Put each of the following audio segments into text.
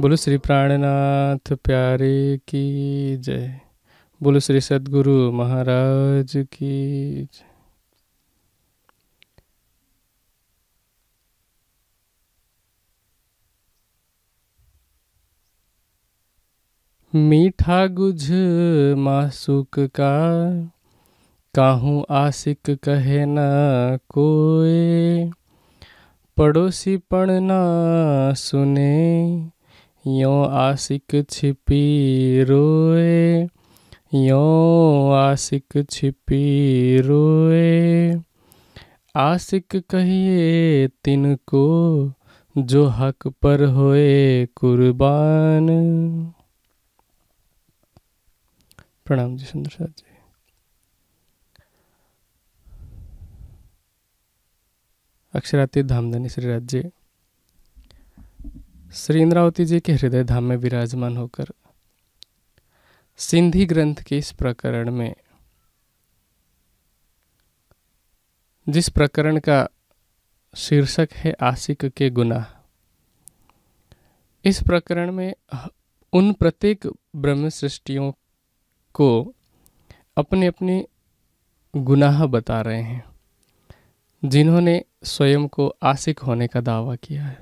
बोलो श्री प्राणनाथ प्यारे की जय बोलो श्री सदगुरु महाराज की जय मीठा गुझ मासुक का काहू आसिक कहे न कोई पड़ोसी पण ना सुने यो आशिक छिपी रोए यो आशिक छिपी रोए आशिक कहिए तिनको जो हक पर होए कुर्बान प्रणाम जी सुंदर साहब जी अक्षराती धामधनी श्री राज्य श्री इंद्रावती जी के हृदय धाम में विराजमान होकर सिंधी ग्रंथ के इस प्रकरण में जिस प्रकरण का शीर्षक है आशिक के गुनाह इस प्रकरण में उन प्रत्येक ब्रह्म सृष्टियों को अपने अपने गुनाह बता रहे हैं जिन्होंने स्वयं को आशिक होने का दावा किया है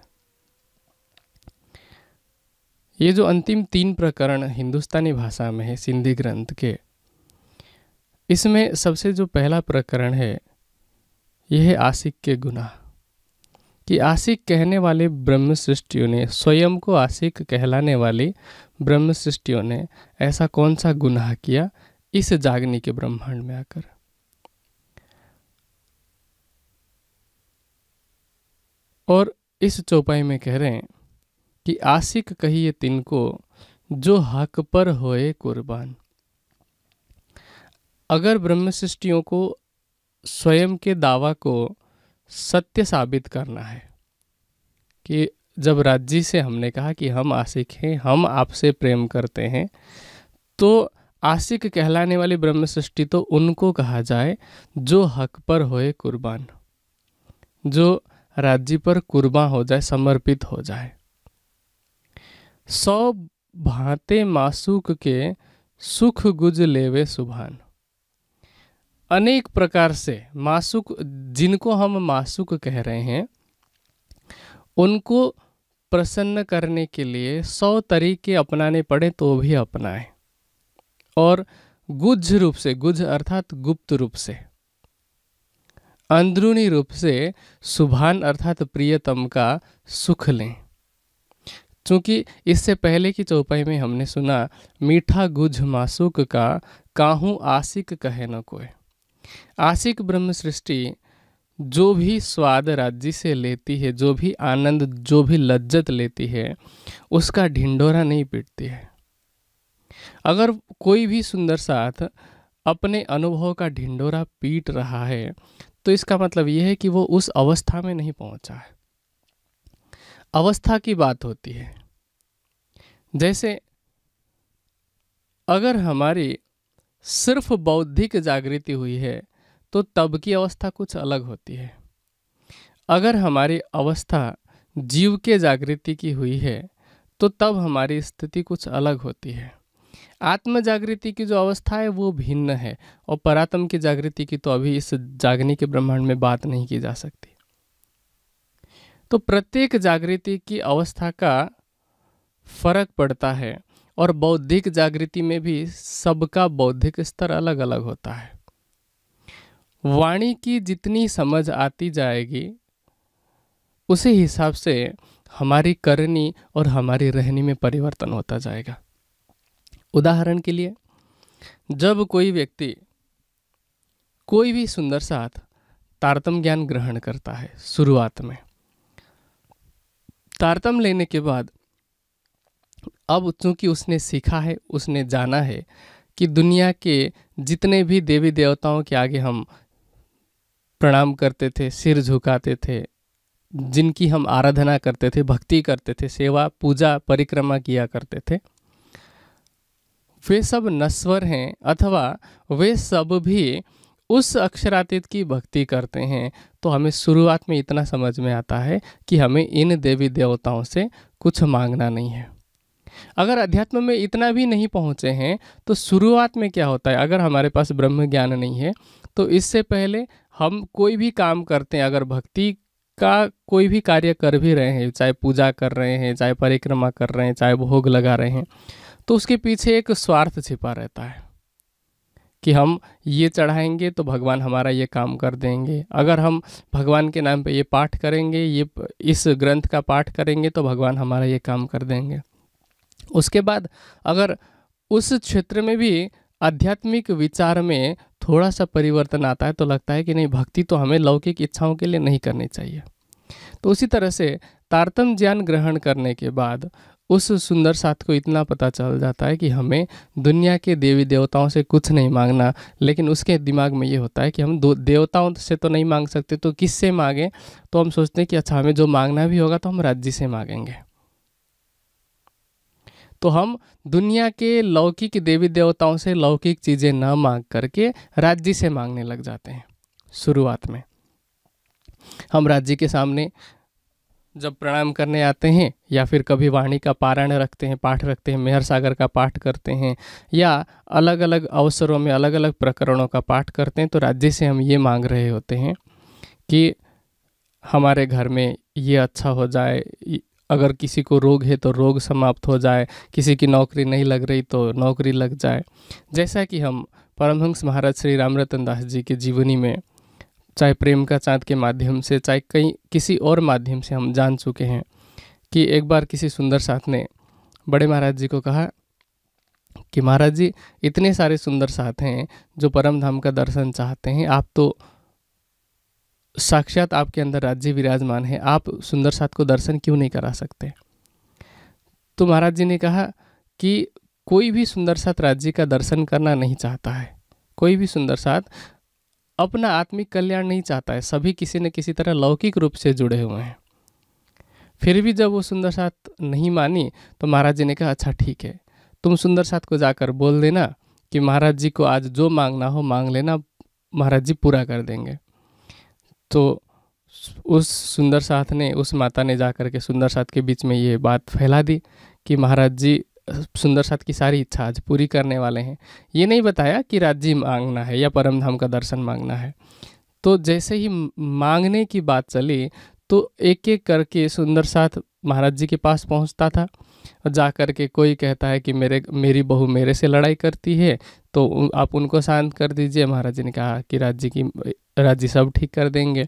ये जो अंतिम तीन प्रकरण हिंदुस्तानी भाषा में है सिंधी ग्रंथ के इसमें सबसे जो पहला प्रकरण है यह है आशिक के गुनाह कि आशिक कहने वाले ब्रह्म सृष्टियों ने स्वयं को आशिक कहलाने वाले ब्रह्म सृष्टियों ने ऐसा कौन सा गुनाह किया इस जागनी के ब्रह्मांड में आकर और इस चौपाई में कह रहे हैं कि आशिक कहिए तिनको जो हक पर होए कुर्बान अगर ब्रह्म सृष्टियों को स्वयं के दावा को सत्य साबित करना है कि जब राज्य से हमने कहा कि हम आशिक हैं हम आपसे प्रेम करते हैं तो आशिक कहलाने वाली ब्रह्म सृष्टि तो उनको कहा जाए जो हक पर होए कुर्बान जो राज्य पर कुर्बान हो जाए समर्पित हो जाए सौ भांते मासुक के सुख गुज लेवे सुभान अनेक प्रकार से मासुक जिनको हम मासुक कह रहे हैं उनको प्रसन्न करने के लिए सौ तरीके अपनाने पड़े तो भी अपनाएं और गुज रूप से गुज अर्थात गुप्त रूप से अंदरूनी रूप से सुभान अर्थात प्रियतम का सुख लें चूँकि इससे पहले की चौपाई में हमने सुना मीठा गुझ मासुक का काहू आसिक कहे न कोई आसिक ब्रह्म सृष्टि जो भी स्वाद राज्य से लेती है जो भी आनंद जो भी लज्जत लेती है उसका ढिंडोरा नहीं पीटती है अगर कोई भी सुंदर साथ अपने अनुभव का ढिंडोरा पीट रहा है तो इसका मतलब यह है कि वो उस अवस्था में नहीं पहुंचा है अवस्था की बात होती है जैसे अगर हमारी सिर्फ बौद्धिक जागृति हुई है तो तब की अवस्था कुछ अलग होती है अगर हमारी अवस्था जीव के जागृति की हुई है तो तब हमारी स्थिति कुछ अलग होती है आत्म जागृति की जो अवस्था है वो भिन्न है और परात्म की जागृति की तो अभी इस जागने के ब्रह्मांड में बात नहीं की जा सकती तो प्रत्येक जागृति की अवस्था का फर्क पड़ता है और बौद्धिक जागृति में भी सबका बौद्धिक स्तर अलग अलग होता है वाणी की जितनी समझ आती जाएगी उसी हिसाब से हमारी करनी और हमारी रहनी में परिवर्तन होता जाएगा उदाहरण के लिए जब कोई व्यक्ति कोई भी सुंदर साथ तारतम ज्ञान ग्रहण करता है शुरुआत में तारतम लेने के बाद अब चूँकि उसने सीखा है उसने जाना है कि दुनिया के जितने भी देवी देवताओं के आगे हम प्रणाम करते थे सिर झुकाते थे जिनकी हम आराधना करते थे भक्ति करते थे सेवा पूजा परिक्रमा किया करते थे वे सब नश्वर हैं अथवा वे सब भी उस अक्षरातीत की भक्ति करते हैं तो हमें शुरुआत में इतना समझ में आता है कि हमें इन देवी देवताओं से कुछ मांगना नहीं है अगर अध्यात्म में इतना भी नहीं पहुँचे हैं तो शुरुआत में क्या होता है अगर हमारे पास ब्रह्म ज्ञान नहीं है तो इससे पहले हम कोई भी काम करते हैं अगर भक्ति का कोई भी कार्य कर भी रहे हैं चाहे पूजा कर रहे हैं चाहे परिक्रमा कर रहे हैं चाहे भोग लगा रहे हैं तो उसके पीछे एक स्वार्थ छिपा रहता है कि हम ये चढ़ाएंगे तो भगवान हमारा ये काम कर देंगे अगर हम भगवान के नाम पे ये पाठ करेंगे ये इस ग्रंथ का पाठ करेंगे तो भगवान हमारा ये काम कर देंगे उसके बाद अगर उस क्षेत्र में भी आध्यात्मिक विचार में थोड़ा सा परिवर्तन आता है तो लगता है कि नहीं भक्ति तो हमें लौकिक इच्छाओं के लिए नहीं करनी चाहिए तो उसी तरह से तारतम ज्ञान ग्रहण करने के बाद उस सुंदर साथ को इतना पता चल जाता है कि हमें दुनिया के देवी देवताओं से कुछ नहीं मांगना लेकिन उसके दिमाग में ये होता है कि हम दो देवताओं से तो नहीं मांग सकते तो किससे मांगें तो हम सोचते हैं कि अच्छा हमें जो मांगना भी होगा तो हम राज्य से मांगेंगे तो हम दुनिया के लौकिक देवी देवताओं से लौकिक चीज़ें न मांग करके राज्य से मांगने लग जाते हैं शुरुआत में हम राज्य के सामने जब प्रणाम करने आते हैं या फिर कभी वाणी का पारायण रखते हैं पाठ रखते हैं मेहर सागर का पाठ करते हैं या अलग अलग अवसरों में अलग अलग प्रकरणों का पाठ करते हैं तो राज्य से हम ये मांग रहे होते हैं कि हमारे घर में ये अच्छा हो जाए अगर किसी को रोग है तो रोग समाप्त हो जाए किसी की नौकरी नहीं लग रही तो नौकरी लग जाए जैसा कि हम परमहंस महाराज श्री रामरतन दास जी के जीवनी में चाहे प्रेम का चाँद के माध्यम से चाहे कई किसी और माध्यम से हम जान चुके हैं कि एक बार किसी सुंदर साथ ने बड़े महाराज जी को कहा कि महाराज जी इतने सारे सुंदर साथ हैं जो परम धाम का दर्शन चाहते हैं आप तो साक्षात आपके अंदर राज्य विराजमान है आप सुंदर साथ को दर्शन क्यों नहीं करा सकते तो महाराज जी ने कहा कि कोई भी सुंदर साथ राज्य का दर्शन करना नहीं चाहता है कोई भी सुंदर साथ अपना आत्मिक कल्याण नहीं चाहता है सभी किसी न किसी तरह लौकिक रूप से जुड़े हुए हैं फिर भी जब वो सुंदर साथ नहीं मानी तो महाराज जी ने कहा अच्छा ठीक है तुम सुंदर साथ को जाकर बोल देना कि महाराज जी को आज जो मांगना हो मांग लेना महाराज जी पूरा कर देंगे तो उस सुंदर साथ ने उस माता ने जाकर के सुंदर साथ के बीच में ये बात फैला दी कि महाराज जी सुंदर साथ की सारी इच्छा आज पूरी करने वाले हैं ये नहीं बताया कि राज्य मांगना है या परम धाम का दर्शन मांगना है तो जैसे ही मांगने की बात चली तो एक एक करके सुंदर साथ महाराज जी के पास पहुंचता था जा कर के कोई कहता है कि मेरे मेरी बहू मेरे से लड़ाई करती है तो आप उनको शांत कर दीजिए महाराज जी ने कहा कि राज्य की राज्य सब ठीक कर देंगे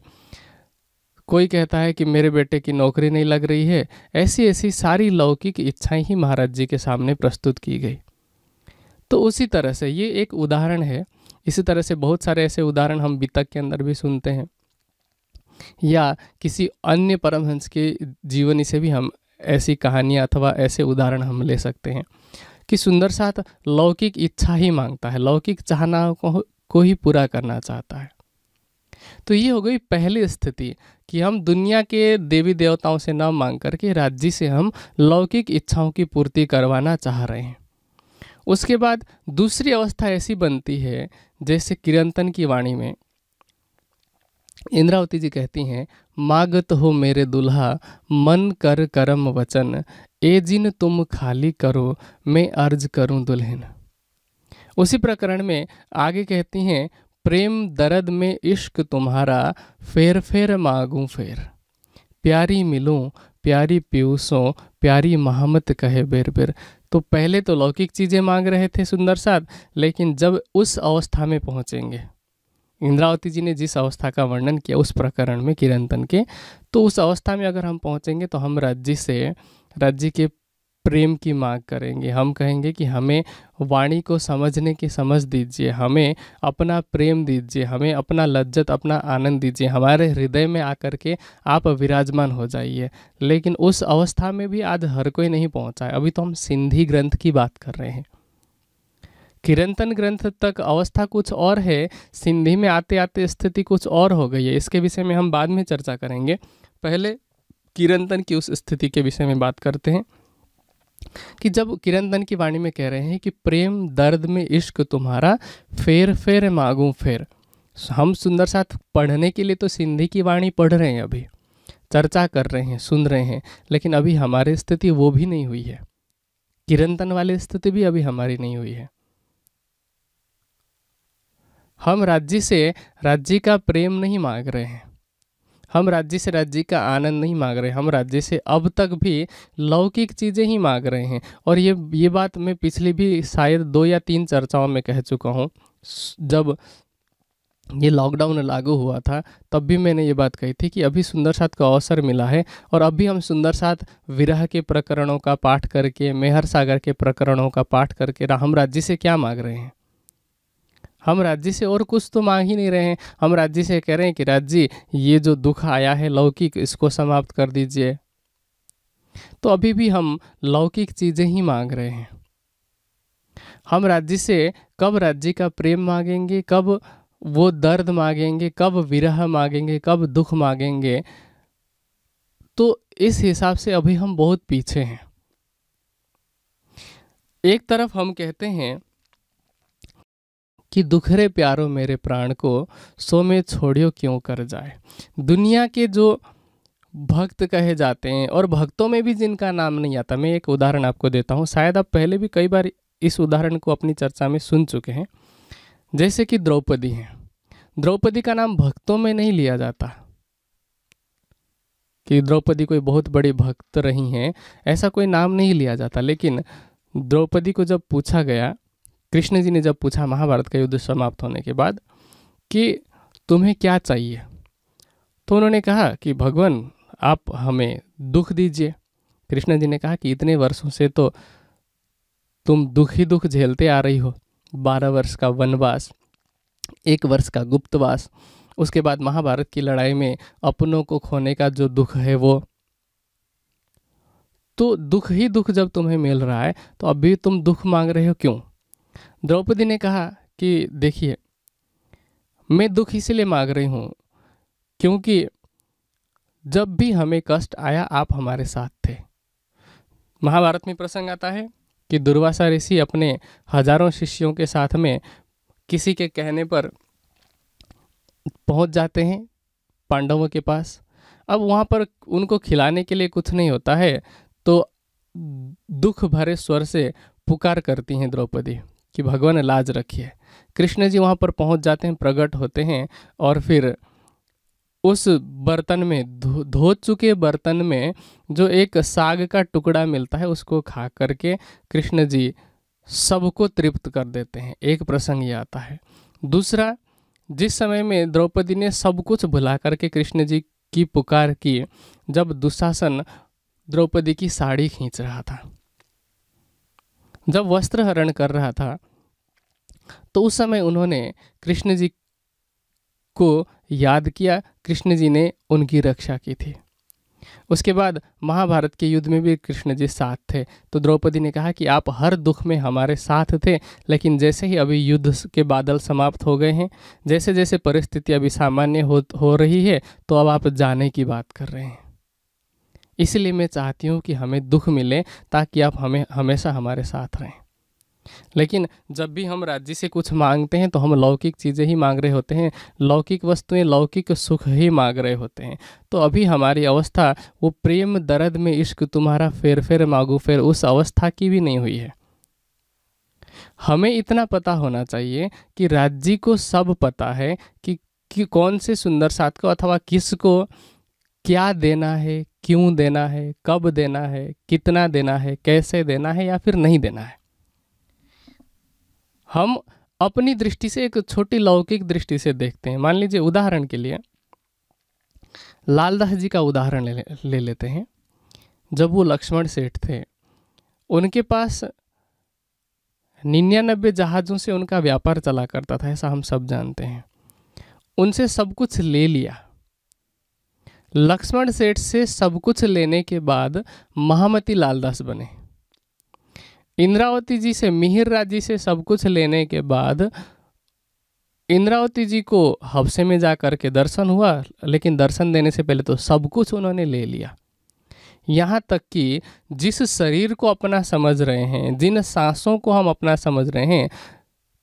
कोई कहता है कि मेरे बेटे की नौकरी नहीं लग रही है ऐसी ऐसी सारी लौकिक इच्छाएं ही महाराज जी के सामने प्रस्तुत की गई तो उसी तरह से ये एक उदाहरण है इसी तरह से बहुत सारे ऐसे उदाहरण हम बीतक के अंदर भी सुनते हैं या किसी अन्य परमहंस के जीवनी से भी हम ऐसी कहानियाँ अथवा ऐसे उदाहरण हम ले सकते हैं कि सुंदर साथ लौकिक इच्छा ही मांगता है लौकिक चाहना को, को ही पूरा करना चाहता है तो ये हो गई पहली स्थिति कि हम दुनिया के देवी देवताओं से न मांग करके राज्य से हम लौकिक इच्छाओं की पूर्ति करवाना चाह रहे हैं उसके बाद दूसरी अवस्था ऐसी बनती है जैसे किरंतन की वाणी में इंद्रावती जी कहती हैं मागत हो मेरे दुल्हा मन कर करम वचन ए जिन तुम खाली करो मैं अर्ज करूं दुल्हन उसी प्रकरण में आगे कहती हैं प्रेम दर्द में इश्क तुम्हारा फेर फेर मांगूँ फेर प्यारी मिलूँ प्यारी पीयूसों प्यारी महामत कहे बेर बेर तो पहले तो लौकिक चीज़ें मांग रहे थे सुंदर साथ लेकिन जब उस अवस्था में पहुँचेंगे इंद्रावती जी ने जिस अवस्था का वर्णन किया उस प्रकरण में किरणतन के तो उस अवस्था में अगर हम पहुँचेंगे तो हम राज्य से राज्य के प्रेम की मांग करेंगे हम कहेंगे कि हमें वाणी को समझने की समझ दीजिए हमें अपना प्रेम दीजिए हमें अपना लज्जत अपना आनंद दीजिए हमारे हृदय में आकर के आप विराजमान हो जाइए लेकिन उस अवस्था में भी आज हर कोई नहीं पहुंचा है अभी तो हम सिंधी ग्रंथ की बात कर रहे हैं किरंतन ग्रंथ तक अवस्था कुछ और है सिंधी में आते आते स्थिति कुछ और हो गई है इसके विषय में हम बाद में चर्चा करेंगे पहले किरंतन की उस स्थिति के विषय में बात करते हैं कि जब किरण दन की वाणी में कह रहे हैं कि प्रेम दर्द में इश्क तुम्हारा फेर फेर मांगू फेर हम सुंदर साथ पढ़ने के लिए तो सिंधी की वाणी पढ़ रहे हैं अभी चर्चा कर रहे हैं सुन रहे हैं लेकिन अभी हमारी स्थिति वो भी नहीं हुई है किरण दन वाली स्थिति भी अभी हमारी नहीं हुई है हम राज्य से राज्य का प्रेम नहीं मांग रहे हैं हम राज्य से राज्य का आनंद नहीं मांग रहे हम राज्य से अब तक भी लौकिक चीज़ें ही मांग रहे हैं और ये ये बात मैं पिछली भी शायद दो या तीन चर्चाओं में कह चुका हूँ जब ये लॉकडाउन लागू हुआ था तब भी मैंने ये बात कही थी कि अभी सुंदर साथ का अवसर मिला है और अभी हम सुंदर साथ विरह के प्रकरणों का पाठ करके मेहर सागर के प्रकरणों का पाठ करके हम राज्य से क्या मांग रहे हैं हम राज्य से और कुछ तो मांग ही नहीं रहे हैं हम राज्य से कह रहे हैं कि राज्य ये जो दुख आया है लौकिक इसको समाप्त कर दीजिए तो अभी भी हम लौकिक चीज़ें ही मांग रहे हैं हम राज्य से कब राज्य का प्रेम मांगेंगे कब वो दर्द मांगेंगे कब विरह मांगेंगे कब दुख मांगेंगे तो इस हिसाब से अभी हम बहुत पीछे हैं एक तरफ हम कहते हैं कि दुखरे प्यारो मेरे प्राण को सो में छोड़ियो क्यों कर जाए दुनिया के जो भक्त कहे जाते हैं और भक्तों में भी जिनका नाम नहीं आता मैं एक उदाहरण आपको देता हूँ शायद आप पहले भी कई बार इस उदाहरण को अपनी चर्चा में सुन चुके हैं जैसे कि द्रौपदी हैं द्रौपदी का नाम भक्तों में नहीं लिया जाता कि द्रौपदी कोई बहुत बड़ी भक्त रही हैं ऐसा कोई नाम नहीं लिया जाता लेकिन द्रौपदी को जब पूछा गया कृष्ण जी ने जब पूछा महाभारत का युद्ध समाप्त होने के बाद कि तुम्हें क्या चाहिए तो उन्होंने कहा कि भगवान आप हमें दुख दीजिए कृष्ण जी ने कहा कि इतने वर्षों से तो तुम दुख ही दुख झेलते आ रही हो बारह वर्ष का वनवास एक वर्ष का गुप्तवास उसके बाद महाभारत की लड़ाई में अपनों को खोने का जो दुख है वो तो दुख ही दुख जब तुम्हें मिल रहा है तो अभी तुम दुख मांग रहे हो क्यों द्रौपदी ने कहा कि देखिए मैं दुख इसीलिए मांग रही हूँ क्योंकि जब भी हमें कष्ट आया आप हमारे साथ थे महाभारत में प्रसंग आता है कि दुर्वासा ऋषि अपने हजारों शिष्यों के साथ में किसी के कहने पर पहुंच जाते हैं पांडवों के पास अब वहाँ पर उनको खिलाने के लिए कुछ नहीं होता है तो दुख भरे स्वर से पुकार करती हैं द्रौपदी कि भगवान लाज रखिए कृष्ण जी वहाँ पर पहुँच जाते हैं प्रकट होते हैं और फिर उस बर्तन में धो धो चुके बर्तन में जो एक साग का टुकड़ा मिलता है उसको खा करके कृष्ण जी सबको तृप्त कर देते हैं एक प्रसंग ये आता है दूसरा जिस समय में द्रौपदी ने सब कुछ भुला करके कृष्ण जी की पुकार की जब दुशासन द्रौपदी की साड़ी खींच रहा था जब वस्त्र हरण कर रहा था तो उस समय उन्होंने कृष्ण जी को याद किया कृष्ण जी ने उनकी रक्षा की थी उसके बाद महाभारत के युद्ध में भी कृष्ण जी साथ थे तो द्रौपदी ने कहा कि आप हर दुख में हमारे साथ थे लेकिन जैसे ही अभी युद्ध के बादल समाप्त हो गए हैं जैसे जैसे परिस्थिति अभी सामान्य हो हो रही है तो अब आप जाने की बात कर रहे हैं इसलिए मैं चाहती हूँ कि हमें दुख मिले ताकि आप हमें हमेशा हमारे साथ रहें लेकिन जब भी हम राज्य से कुछ मांगते हैं तो हम लौकिक चीज़ें ही मांग रहे होते हैं लौकिक वस्तुएं लौकिक सुख ही मांग रहे होते हैं तो अभी हमारी अवस्था वो प्रेम दर्द में इश्क तुम्हारा फेर फेर मांगू फेर उस अवस्था की भी नहीं हुई है हमें इतना पता होना चाहिए कि राज्य को सब पता है कि, कि कौन से सुंदर साथ को अथवा किस को क्या देना है क्यों देना है कब देना है कितना देना है कैसे देना है या फिर नहीं देना है हम अपनी दृष्टि से एक छोटी लौकिक दृष्टि से देखते हैं मान लीजिए उदाहरण के लिए लालदास जी का उदाहरण ले, ले लेते हैं जब वो लक्ष्मण सेठ थे उनके पास निन्यानबे जहाज़ों से उनका व्यापार चला करता था ऐसा हम सब जानते हैं उनसे सब कुछ ले लिया लक्ष्मण सेठ से सब कुछ लेने के बाद महामती लालदास बने इंद्रावती जी से मिहिर राजी से सब कुछ लेने के बाद इंद्रावती जी को हफ्से में जा कर के दर्शन हुआ लेकिन दर्शन देने से पहले तो सब कुछ उन्होंने ले लिया यहाँ तक कि जिस शरीर को अपना समझ रहे हैं जिन सांसों को हम अपना समझ रहे हैं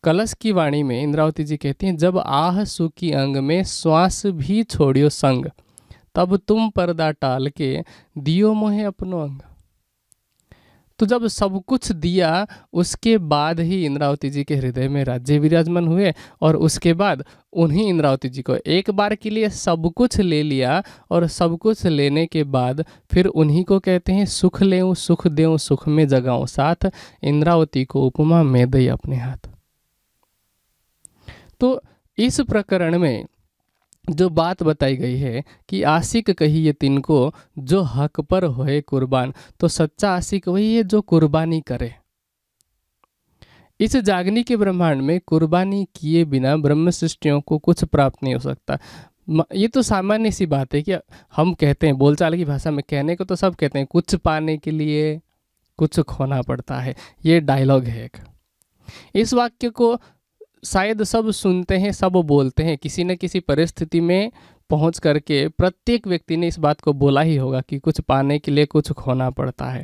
कलश की वाणी में इंद्रावती जी कहती हैं जब आह सुखी अंग में श्वास भी छोड़ियो संग तब तुम पर्दा टाल के दियो मोहे अपनो अंग तो जब सब कुछ दिया उसके बाद ही इंद्रावती जी के हृदय में राज्य विराजमान हुए और उसके बाद उन्हीं इंद्रावती जी को एक बार के लिए सब कुछ ले लिया और सब कुछ लेने के बाद फिर उन्हीं को कहते हैं सुख ले सुख दे सुख में जगाऊं साथ इंद्रावती को उपमा में दई अपने हाथ तो इस प्रकरण में जो बात बताई गई है कि आशिक ये तिनको जो हक पर होए कुर्बान तो सच्चा आशिक वही है जो कुर्बानी करे इस जागनी के ब्रह्मांड में कुर्बानी किए बिना ब्रह्म सृष्टियों को कुछ प्राप्त नहीं हो सकता ये तो सामान्य सी बात है कि हम कहते हैं बोलचाल की भाषा में कहने को तो सब कहते हैं कुछ पाने के लिए कुछ खोना पड़ता है ये डायलॉग है एक इस वाक्य को शायद सब सुनते हैं सब बोलते हैं किसी न किसी परिस्थिति में पहुंच करके प्रत्येक व्यक्ति ने इस बात को बोला ही होगा कि कुछ पाने के लिए कुछ खोना पड़ता है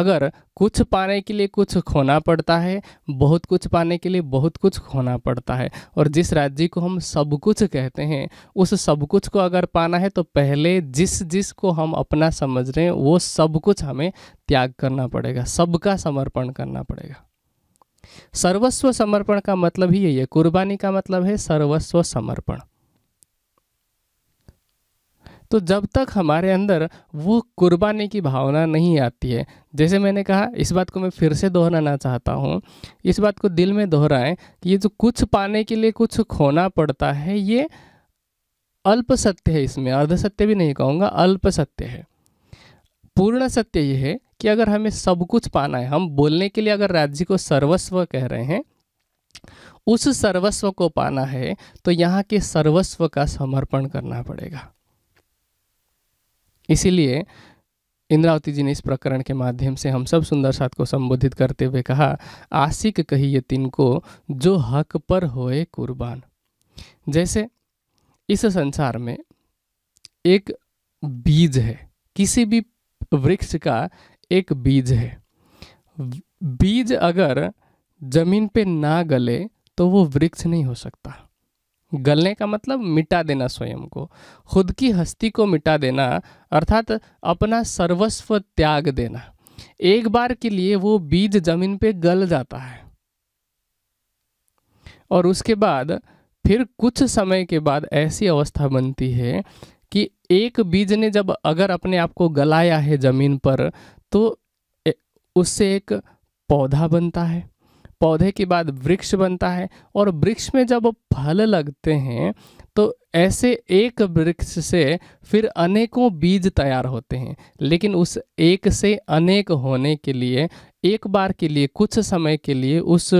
अगर कुछ पाने के लिए कुछ खोना पड़ता है बहुत कुछ पाने के लिए बहुत कुछ खोना पड़ता है और जिस राज्य को हम सब कुछ कहते हैं उस सब कुछ को अगर पाना है तो पहले जिस जिस को हम अपना समझ रहे हैं वो सब कुछ हमें त्याग करना पड़ेगा सबका समर्पण करना पड़ेगा सर्वस्व समर्पण का मतलब ही यही है कुर्बानी का मतलब है सर्वस्व समर्पण तो जब तक हमारे अंदर वो कुर्बानी की भावना नहीं आती है जैसे मैंने कहा इस बात को मैं फिर से दोहराना चाहता हूँ इस बात को दिल में दोहराएं कि ये जो कुछ पाने के लिए कुछ खोना पड़ता है ये अल्प सत्य है इसमें अर्ध सत्य भी नहीं कहूँगा अल्प सत्य है पूर्ण सत्य ये है कि अगर हमें सब कुछ पाना है हम बोलने के लिए अगर राज्य को सर्वस्व कह रहे हैं उस सर्वस्व को पाना है तो यहाँ के सर्वस्व का समर्पण करना पड़ेगा इसीलिए इंद्रावती जी ने इस प्रकरण के माध्यम से हम सब सुंदर साथ को संबोधित करते हुए कहा आशिक कही ये तीन को जो हक पर होए कुर्बान जैसे इस संसार में एक बीज है किसी भी वृक्ष का एक बीज है बीज अगर जमीन पे ना गले तो वो वृक्ष नहीं हो सकता गलने का मतलब मिटा देना स्वयं को खुद की हस्ती को मिटा देना अर्थात अपना सर्वस्व त्याग देना एक बार के लिए वो बीज जमीन पे गल जाता है और उसके बाद फिर कुछ समय के बाद ऐसी अवस्था बनती है कि एक बीज ने जब अगर अपने आप को गलाया है ज़मीन पर तो उससे एक पौधा बनता है पौधे के बाद वृक्ष बनता है और वृक्ष में जब फल लगते हैं तो ऐसे एक वृक्ष से फिर अनेकों बीज तैयार होते हैं लेकिन उस एक से अनेक होने के लिए एक बार के लिए कुछ समय के लिए उस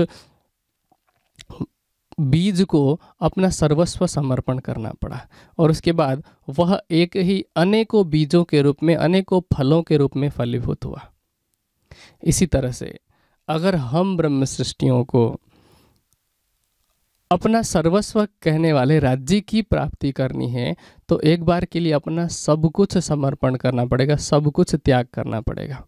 बीज को अपना सर्वस्व समर्पण करना पड़ा और उसके बाद वह एक ही अनेकों बीजों के रूप में अनेकों फलों के रूप में फलीभूत हुआ इसी तरह से अगर हम ब्रह्म सृष्टियों को अपना सर्वस्व कहने वाले राज्य की प्राप्ति करनी है तो एक बार के लिए अपना सब कुछ समर्पण करना पड़ेगा सब कुछ त्याग करना पड़ेगा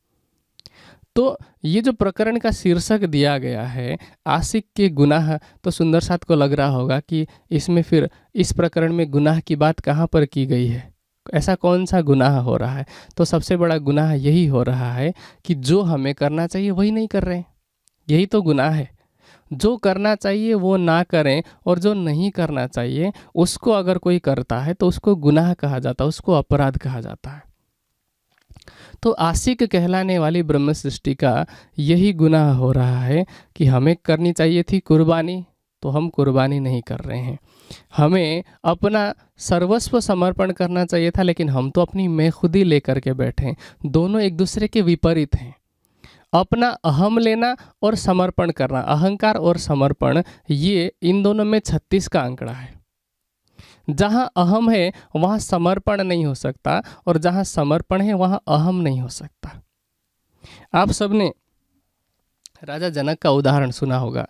तो ये जो प्रकरण का शीर्षक दिया गया है आशिक के गुनाह तो सुंदर सात को लग रहा होगा कि इसमें फिर इस प्रकरण में गुनाह की बात कहाँ पर की गई है ऐसा कौन सा गुनाह हो रहा है तो सबसे बड़ा गुनाह यही हो रहा है कि जो हमें करना चाहिए वही नहीं कर रहे हैं यही तो गुनाह है जो करना चाहिए वो ना करें और जो नहीं करना चाहिए उसको अगर कोई करता है तो उसको गुनाह कहा जाता है उसको अपराध कहा जाता है तो आशिक कहलाने वाली ब्रह्म सृष्टि का यही गुनाह हो रहा है कि हमें करनी चाहिए थी कुर्बानी तो हम कुर्बानी नहीं कर रहे हैं हमें अपना सर्वस्व समर्पण करना चाहिए था लेकिन हम तो अपनी मैं खुद ही ले करके बैठे हैं दोनों एक दूसरे के विपरीत हैं अपना अहम लेना और समर्पण करना अहंकार और समर्पण ये इन दोनों में छत्तीस का आंकड़ा है जहाँ अहम है वहाँ समर्पण नहीं हो सकता और जहाँ समर्पण है वहाँ अहम नहीं हो सकता आप सबने राजा जनक का उदाहरण सुना होगा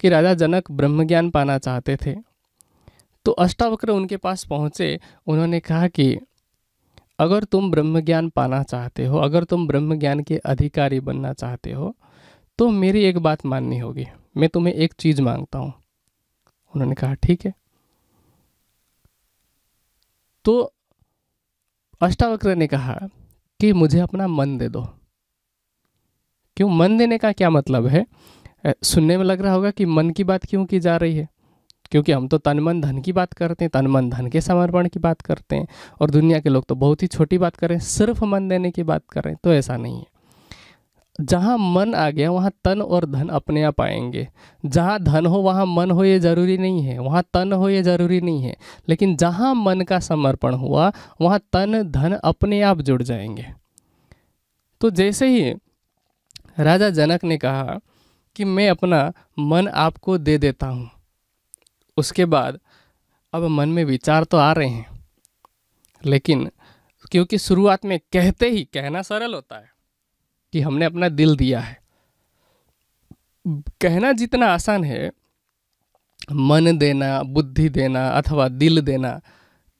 कि राजा जनक ब्रह्म ज्ञान पाना चाहते थे तो अष्टावक्र उनके पास पहुँचे उन्होंने कहा कि अगर तुम ब्रह्म ज्ञान पाना चाहते हो अगर तुम ब्रह्म ज्ञान के अधिकारी बनना चाहते हो तो मेरी एक बात माननी होगी मैं तुम्हें एक चीज़ मांगता हूँ उन्होंने कहा ठीक है तो अष्टावक्र ने कहा कि मुझे अपना मन दे दो क्यों मन देने का क्या मतलब है सुनने में लग रहा होगा कि मन की बात क्यों की जा रही है क्योंकि हम तो तन मन धन की बात करते हैं तन मन धन के समर्पण की बात करते हैं और दुनिया के लोग तो बहुत ही छोटी बात करें सिर्फ मन देने की बात करें तो ऐसा नहीं है जहाँ मन आ गया वहाँ तन और धन अपने आप आएंगे जहाँ धन हो वहाँ मन हो ये ज़रूरी नहीं है वहाँ तन हो ये ज़रूरी नहीं है लेकिन जहाँ मन का समर्पण हुआ वहाँ तन धन अपने आप जुड़ जाएंगे तो जैसे ही राजा जनक ने कहा कि मैं अपना मन आपको दे देता हूँ उसके बाद अब मन में विचार तो आ रहे हैं लेकिन क्योंकि शुरुआत में कहते ही कहना सरल होता है कि हमने अपना दिल दिया है कहना जितना आसान है मन देना बुद्धि देना अथवा दिल देना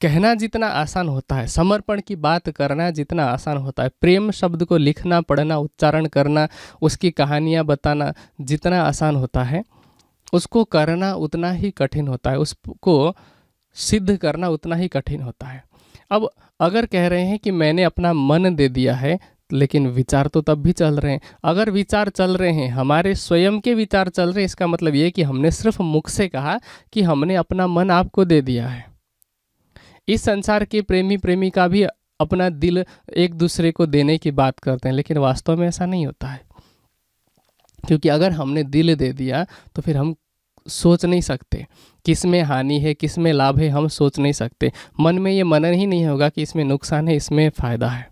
कहना जितना आसान होता है समर्पण की बात करना जितना आसान होता है प्रेम शब्द को लिखना पढ़ना उच्चारण करना उसकी कहानियाँ बताना जितना आसान होता है उसको करना उतना ही कठिन होता है उसको सिद्ध करना उतना ही कठिन होता है अब अगर कह रहे हैं कि मैंने अपना मन दे दिया है लेकिन विचार तो तब भी चल रहे हैं अगर विचार चल रहे हैं हमारे स्वयं के विचार चल रहे हैं इसका मतलब ये कि हमने सिर्फ मुख से कहा कि हमने अपना मन आपको दे दिया है इस संसार के प्रेमी प्रेमिका भी अपना दिल एक दूसरे को देने की बात करते हैं लेकिन वास्तव में ऐसा नहीं होता है क्योंकि अगर हमने दिल दे दिया तो फिर हम सोच नहीं सकते किस में हानि है किस में लाभ है हम सोच नहीं सकते मन में ये मनन ही नहीं होगा कि इसमें नुकसान है इसमें फ़ायदा है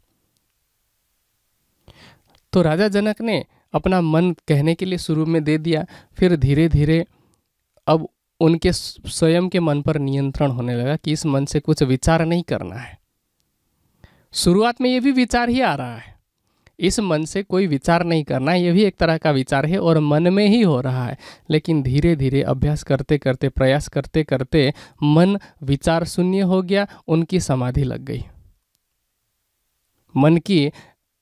तो राजा जनक ने अपना मन कहने के लिए शुरू में दे दिया फिर धीरे धीरे अब उनके स्वयं के मन पर नियंत्रण होने लगा कि इस मन से कुछ विचार नहीं करना है शुरुआत में ये भी विचार ही आ रहा है इस मन से कोई विचार नहीं करना ये भी एक तरह का विचार है और मन में ही हो रहा है लेकिन धीरे धीरे अभ्यास करते करते प्रयास करते करते मन विचार शून्य हो गया उनकी समाधि लग गई मन की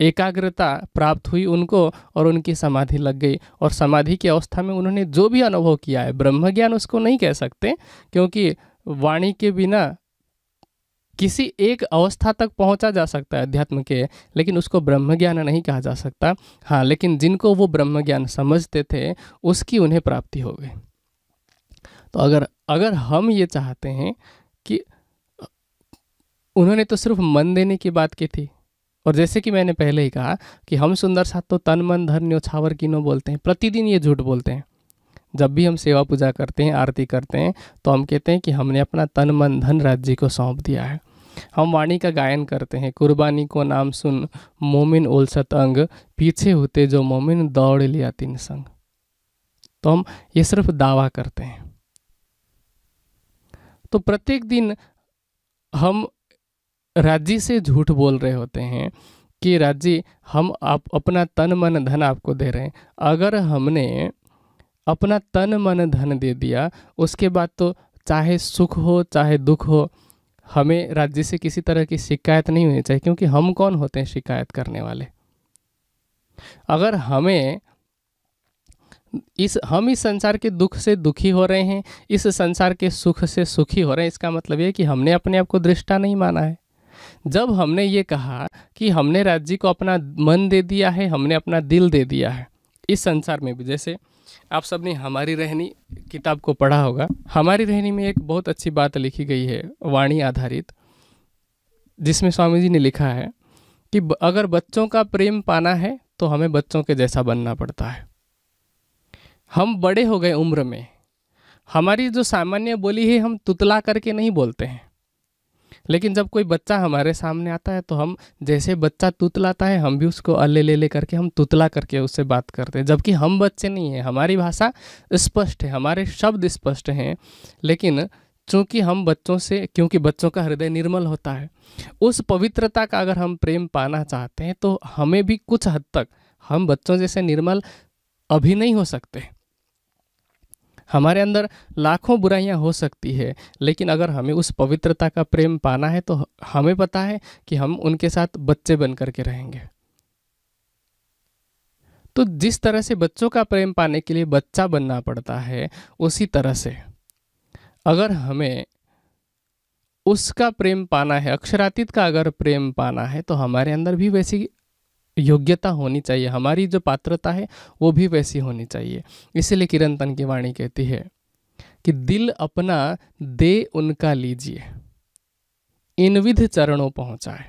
एकाग्रता प्राप्त हुई उनको और उनकी समाधि लग गई और समाधि की अवस्था में उन्होंने जो भी अनुभव किया है ब्रह्म ज्ञान उसको नहीं कह सकते क्योंकि वाणी के बिना किसी एक अवस्था तक पहुंचा जा सकता है अध्यात्म के लेकिन उसको ब्रह्म ज्ञान नहीं कहा जा सकता हाँ लेकिन जिनको वो ब्रह्म ज्ञान समझते थे उसकी उन्हें प्राप्ति हो गई तो अगर अगर हम ये चाहते हैं कि उन्होंने तो सिर्फ मन देने की बात की थी और जैसे कि मैंने पहले ही कहा कि हम सुंदर साथ तो तन मन धन न्योछावर किनो बोलते हैं प्रतिदिन ये झूठ बोलते हैं जब भी हम सेवा पूजा करते हैं आरती करते हैं तो हम कहते हैं कि हमने अपना तन मन धन राज्य को सौंप दिया है हम वाणी का गायन करते हैं कुर्बानी को नाम सुन मोमिन ओलसत अंग पीछे होते जो मोमिन दौड़ लिया तीन संग तो हम ये सिर्फ दावा करते हैं तो प्रत्येक दिन हम राज्य से झूठ बोल रहे होते हैं कि राज्य हम आप अपना तन मन धन आपको दे रहे हैं अगर हमने अपना तन मन धन दे दिया उसके बाद तो चाहे सुख हो चाहे दुख हो हमें राज्य से किसी तरह की शिकायत नहीं होनी चाहिए क्योंकि हम कौन होते हैं शिकायत करने वाले अगर हमें इस हम इस संसार के दुख से दुखी हो रहे हैं इस संसार के सुख से सुखी हो रहे हैं इसका मतलब ये कि हमने अपने आप को दृष्टा नहीं माना है जब हमने ये कहा कि हमने राज्य को अपना मन दे दिया है हमने अपना दिल दे दिया है इस संसार में भी जैसे आप सब ने हमारी रहनी किताब को पढ़ा होगा हमारी रहनी में एक बहुत अच्छी बात लिखी गई है वाणी आधारित जिसमें स्वामी जी ने लिखा है कि अगर बच्चों का प्रेम पाना है तो हमें बच्चों के जैसा बनना पड़ता है हम बड़े हो गए उम्र में हमारी जो सामान्य बोली है हम तुतला करके नहीं बोलते हैं लेकिन जब कोई बच्चा हमारे सामने आता है तो हम जैसे बच्चा तुतलाता है हम भी उसको अल्ले ले ले करके हम तुतला करके उससे बात करते हैं जबकि हम बच्चे नहीं हैं हमारी भाषा स्पष्ट है हमारे शब्द स्पष्ट हैं लेकिन चूँकि हम बच्चों से क्योंकि बच्चों का हृदय निर्मल होता है उस पवित्रता का अगर हम प्रेम पाना चाहते हैं तो हमें भी कुछ हद तक हम बच्चों जैसे निर्मल अभी नहीं हो सकते हमारे अंदर लाखों बुराइयां हो सकती है लेकिन अगर हमें उस पवित्रता का प्रेम पाना है तो हमें पता है कि हम उनके साथ बच्चे बन करके रहेंगे तो जिस तरह से बच्चों का प्रेम पाने के लिए बच्चा बनना पड़ता है उसी तरह से अगर हमें उसका प्रेम पाना है अक्षरातीत का अगर प्रेम पाना है तो हमारे अंदर भी वैसी योग्यता होनी चाहिए हमारी जो पात्रता है वो भी वैसी होनी चाहिए इसीलिए किरण तन की वाणी कहती है कि दिल अपना दे उनका लीजिए इन विध चरणों पहुँचाए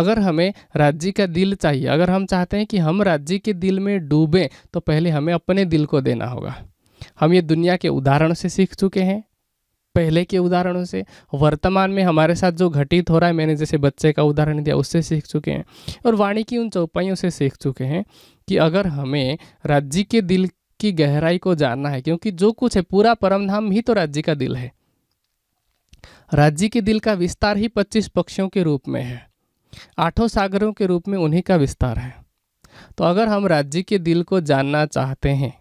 अगर हमें राज्य का दिल चाहिए अगर हम चाहते हैं कि हम राज्य के दिल में डूबें तो पहले हमें अपने दिल को देना होगा हम ये दुनिया के उदाहरण से सीख चुके हैं पहले के उदाहरणों से वर्तमान में हमारे साथ जो घटित हो रहा है मैंने जैसे बच्चे का उदाहरण दिया उससे सीख चुके हैं और वाणी की उन चौपाइयों से सीख चुके हैं कि अगर हमें राज्य के दिल की गहराई को जानना है क्योंकि जो कुछ है पूरा परमधाम ही तो राज्य का दिल है राज्य के दिल का विस्तार ही पच्चीस पक्षियों के रूप में है आठों सागरों के रूप में उन्हीं का विस्तार है तो अगर हम राज्य के दिल को जानना चाहते हैं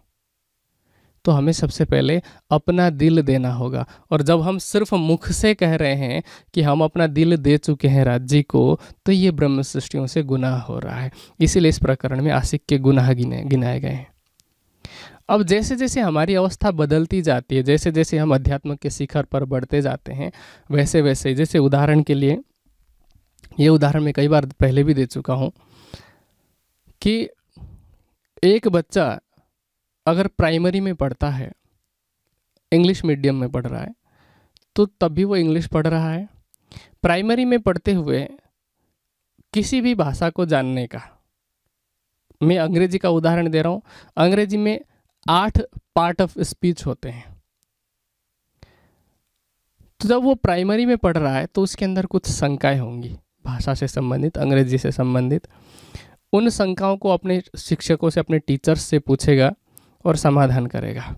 तो हमें सबसे पहले अपना दिल देना होगा और जब हम सिर्फ मुख से कह रहे हैं कि हम अपना दिल दे चुके हैं राज्य को तो ये ब्रह्म सृष्टियों से गुनाह हो रहा है इसीलिए इस प्रकरण में आसिक के गुनाह गिने गिनाए गए हैं अब जैसे जैसे हमारी अवस्था बदलती जाती है जैसे जैसे हम अध्यात्म के शिखर पर बढ़ते जाते हैं वैसे वैसे जैसे उदाहरण के लिए ये उदाहरण मैं कई बार पहले भी दे चुका हूँ कि एक बच्चा अगर प्राइमरी में पढ़ता है इंग्लिश मीडियम में पढ़ रहा है तो तब भी वो इंग्लिश पढ़ रहा है प्राइमरी में पढ़ते हुए किसी भी भाषा को जानने का मैं अंग्रेजी का उदाहरण दे रहा हूँ अंग्रेजी में आठ पार्ट ऑफ स्पीच होते हैं तो जब वो प्राइमरी में पढ़ रहा है तो उसके अंदर कुछ शंकाएँ होंगी भाषा से संबंधित अंग्रेजी से संबंधित उन शंकाओं को अपने शिक्षकों से अपने टीचर्स से पूछेगा और समाधान करेगा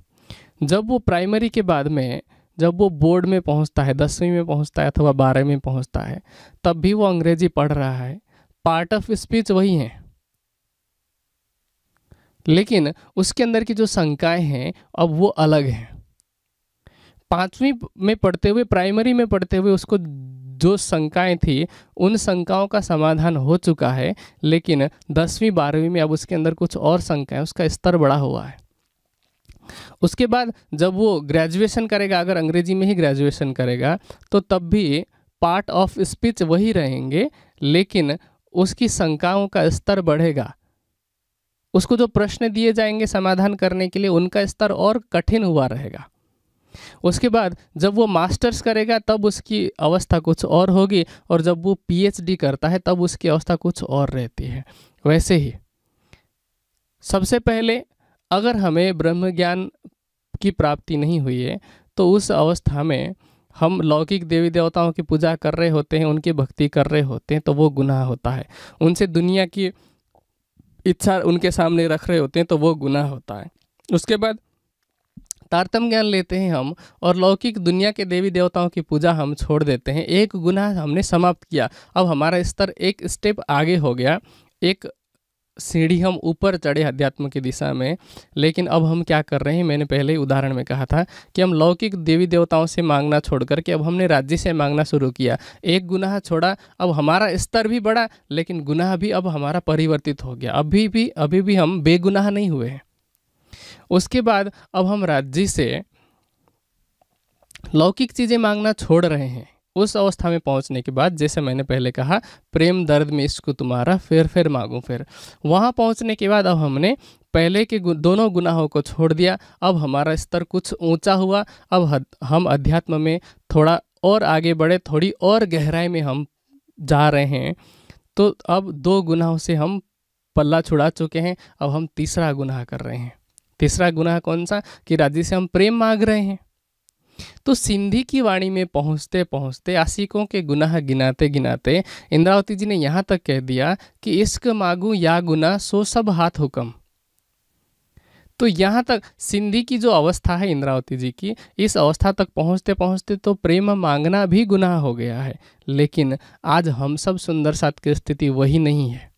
जब वो प्राइमरी के बाद में जब वो बोर्ड में पहुंचता है दसवीं में पहुंचता है अथवा बारहवीं में पहुंचता है तब भी वो अंग्रेजी पढ़ रहा है पार्ट ऑफ स्पीच वही है लेकिन उसके अंदर की जो संकाएँ हैं अब वो अलग हैं पाँचवीं में पढ़ते हुए प्राइमरी में पढ़ते हुए उसको जो शंकाएँ थी उन शंकाओं का समाधान हो चुका है लेकिन दसवीं बारहवीं में अब उसके अंदर कुछ और शंकाएँ उसका स्तर बढ़ा हुआ है उसके बाद जब वो ग्रेजुएशन करेगा अगर अंग्रेजी में ही ग्रेजुएशन करेगा तो तब भी पार्ट ऑफ स्पीच वही रहेंगे लेकिन उसकी शंकाओं का स्तर बढ़ेगा उसको जो प्रश्न दिए जाएंगे समाधान करने के लिए उनका स्तर और कठिन हुआ रहेगा उसके बाद जब वो मास्टर्स करेगा तब उसकी अवस्था कुछ और होगी और जब वो पीएचडी करता है तब उसकी अवस्था कुछ और रहती है वैसे ही सबसे पहले अगर हमें ब्रह्म ज्ञान की प्राप्ति नहीं हुई है तो उस अवस्था में हम लौकिक देवी देवताओं की पूजा कर रहे होते हैं उनकी भक्ति कर रहे होते हैं तो वो गुनाह होता है उनसे दुनिया की इच्छा उनके सामने रख रहे होते हैं तो वो गुनाह होता है उसके बाद तारतम ज्ञान लेते हैं हम और लौकिक दुनिया के देवी देवताओं की पूजा हम छोड़ देते हैं एक गुनाह हमने समाप्त किया अब हमारा स्तर एक स्टेप आगे हो गया एक सीढ़ी हम ऊपर चढ़े अध्यात्म की दिशा में लेकिन अब हम क्या कर रहे हैं मैंने पहले ही उदाहरण में कहा था कि हम लौकिक देवी देवताओं से मांगना छोड़ करके अब हमने राज्य से मांगना शुरू किया एक गुनाह छोड़ा अब हमारा स्तर भी बढ़ा लेकिन गुनाह भी अब हमारा परिवर्तित हो गया अभी भी अभी भी हम बेगुनाह नहीं हुए हैं उसके बाद अब हम राज्य से लौकिक चीज़ें मांगना छोड़ रहे हैं उस अवस्था में पहुंचने के बाद जैसे मैंने पहले कहा प्रेम दर्द में इसको तुम्हारा फिर फिर मांगू फिर वहाँ पहुंचने के बाद अब हमने पहले के गु, दोनों गुनाहों को छोड़ दिया अब हमारा स्तर कुछ ऊंचा हुआ अब हद, हम अध्यात्म में थोड़ा और आगे बढ़े थोड़ी और गहराई में हम जा रहे हैं तो अब दो गुनाहों से हम पल्ला छुड़ा चुके हैं अब हम तीसरा गुनाह कर रहे हैं तीसरा गुनाह कौन सा कि राज्य से हम प्रेम मांग रहे हैं तो सिंधी की वाणी में पहुंचते पहुंचते आशिकों के गुनाह गिनाते गिनाते इंद्रावती जी ने यहां तक कह दिया कि इश्क मांगू या गुना सो सब हाथ हुक्म तो यहाँ तक सिंधी की जो अवस्था है इंद्रावती जी की इस अवस्था तक पहुँचते पहुँचते तो प्रेम मांगना भी गुनाह हो गया है लेकिन आज हम सब सुंदर साथ की स्थिति वही नहीं है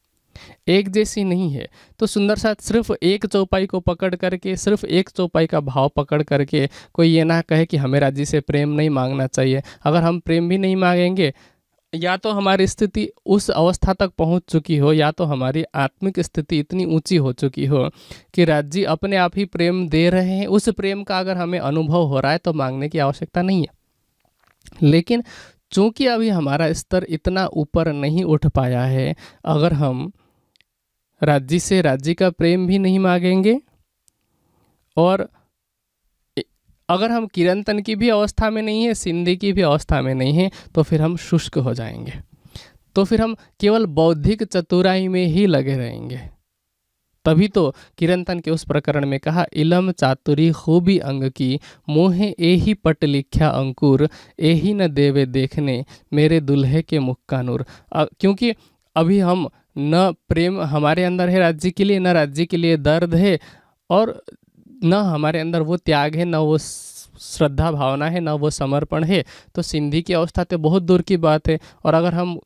एक जैसी नहीं है तो सुंदर साथ सिर्फ एक चौपाई को पकड़ करके सिर्फ एक चौपाई का भाव पकड़ करके कोई ये ना कहे कि हमें राज्य से प्रेम नहीं मांगना चाहिए अगर हम प्रेम भी नहीं मांगेंगे या तो हमारी स्थिति उस अवस्था तक पहुंच चुकी हो या तो हमारी आत्मिक स्थिति इतनी ऊंची हो चुकी हो कि राज्य अपने आप ही प्रेम दे रहे हैं उस प्रेम का अगर हमें अनुभव हो रहा है तो मांगने की आवश्यकता नहीं है लेकिन चूंकि अभी हमारा स्तर इतना ऊपर नहीं उठ पाया है अगर हम राज्य से राज्य का प्रेम भी नहीं मांगेंगे और अगर हम किरणतन की भी अवस्था में नहीं है सिंधी की भी अवस्था में नहीं है तो फिर हम शुष्क हो जाएंगे तो फिर हम केवल बौद्धिक चतुराई में ही लगे रहेंगे तभी तो किरणतन के उस प्रकरण में कहा इलम चातुरी खूबी अंग की मोहे ही पट लिख्या अंकुर एही न देवे देखने मेरे दुल्हे के मुक्का नूर क्योंकि अभी हम न प्रेम हमारे अंदर है राज्य के लिए न राज्य के लिए दर्द है और न हमारे अंदर वो त्याग है न वो श्रद्धा भावना है न वो समर्पण है तो सिंधी की अवस्था तो बहुत दूर की बात है और अगर हम